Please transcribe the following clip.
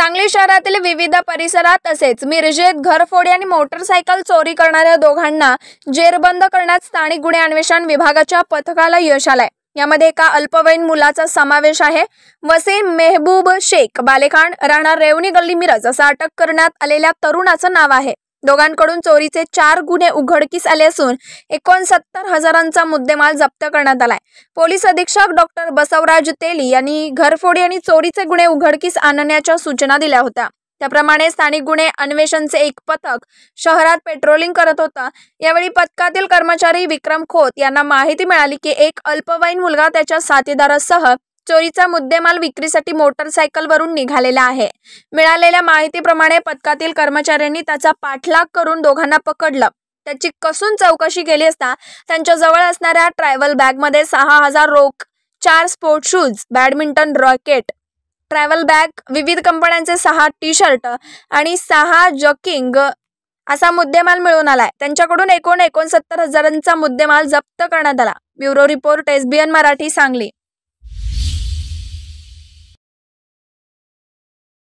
सांगली शहरातील विविध परिसरात तसेच मिरजेत घरफोडी आणि मोटरसायकल चोरी करणाऱ्या दोघांना जेरबंद करण्यात स्थानिक गुन्हे अन्वेषण विभागाच्या पथकाला यश आलंय यामध्ये एका अल्पवयीन मुलाचा समावेश आहे वसीम मेहबूब शेख बालेखान राहणार रेवणी गल्ली मिरज असं अटक करण्यात आलेल्या तरुणाचं नाव आहे दोघांकडून चोरीचे चार गुन्हे उघडकीस आले असून एकोणसत्तर हजारांचा मुद्देमाल जप्त करण्यात आलाय पोलीस अधीक्षक डॉक्टर बसवराज तेली यांनी घरफोडी आणि चोरीचे गुन्हे उघडकीस आणण्याच्या सूचना दिल्या होत्या त्याप्रमाणे स्थानिक गुन्हे अन्वेषणचे एक पथक शहरात पेट्रोलिंग करत होता यावेळी पथकातील कर्मचारी विक्रम खोत यांना माहिती मिळाली की एक अल्पवयीन मुलगा त्याच्या साथीदारासह चोरीचा मुद्देमाल विक्रीसाठी मोटरसायकलवरून निघालेला आहे मिळालेल्या माहितीप्रमाणे पथकातील कर्मचाऱ्यांनी त्याचा पाठलाग करून दोघांना पकडलं त्याची कसून चौकशी केली असता त्यांच्याजवळ असणाऱ्या ट्रॅव्हल बॅगमध्ये सहा हजार रोख चार sport shoes badminton racket travel bag विविध कंपन्यांचे सहा टी शर्ट आणि सहा जकिंग असा मुद्देमाल मिळून आलाय त्यांच्याकडून एकोण एकोणसत्तर हजारांचा मुद्देमाल जप्त करण्यात आला bureau report SBN Marathi Sangli